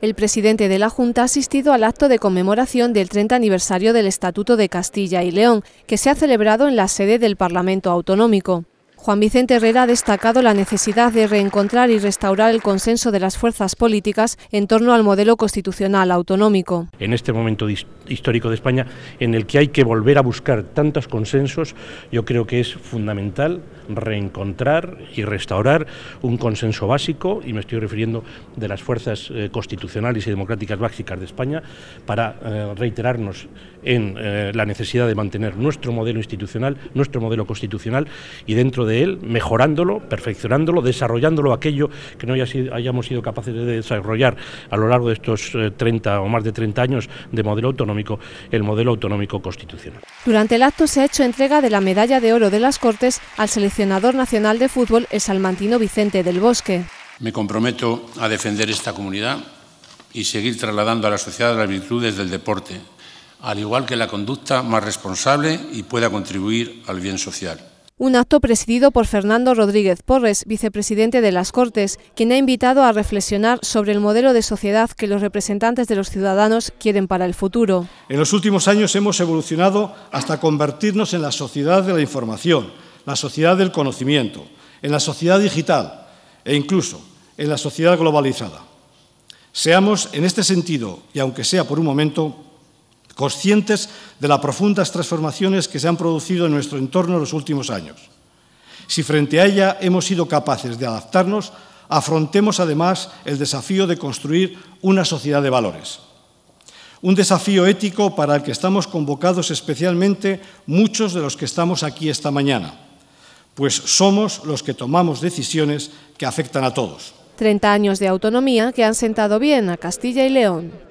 El presidente de la Junta ha asistido al acto de conmemoración del 30 aniversario del Estatuto de Castilla y León, que se ha celebrado en la sede del Parlamento Autonómico. Juan Vicente Herrera ha destacado la necesidad de reencontrar y restaurar el consenso de las fuerzas políticas en torno al modelo constitucional autonómico. En este momento histórico de España, en el que hay que volver a buscar tantos consensos, yo creo que es fundamental reencontrar y restaurar un consenso básico, y me estoy refiriendo de las fuerzas eh, constitucionales y democráticas básicas de España, para eh, reiterarnos en eh, la necesidad de mantener nuestro modelo institucional, nuestro modelo constitucional, y dentro de de él, mejorándolo, perfeccionándolo, desarrollándolo aquello que no hayamos sido capaces de desarrollar a lo largo de estos 30 eh, o más de 30 años de modelo autonómico, el modelo autonómico constitucional. Durante el acto se ha hecho entrega de la medalla de oro de las Cortes al seleccionador nacional de fútbol, el salmantino Vicente del Bosque. Me comprometo a defender esta comunidad y seguir trasladando a la sociedad las virtudes del deporte, al igual que la conducta más responsable y pueda contribuir al bien social. Un acto presidido por Fernando Rodríguez Porres, vicepresidente de las Cortes, quien ha invitado a reflexionar sobre el modelo de sociedad que los representantes de los ciudadanos quieren para el futuro. En los últimos años hemos evolucionado hasta convertirnos en la sociedad de la información, la sociedad del conocimiento, en la sociedad digital e incluso en la sociedad globalizada. Seamos, en este sentido, y aunque sea por un momento, conscientes de las profundas transformaciones que se han producido en nuestro entorno en los últimos años. Si frente a ella hemos sido capaces de adaptarnos, afrontemos además el desafío de construir una sociedad de valores. Un desafío ético para el que estamos convocados especialmente muchos de los que estamos aquí esta mañana, pues somos los que tomamos decisiones que afectan a todos. 30 años de autonomía que han sentado bien a Castilla y León.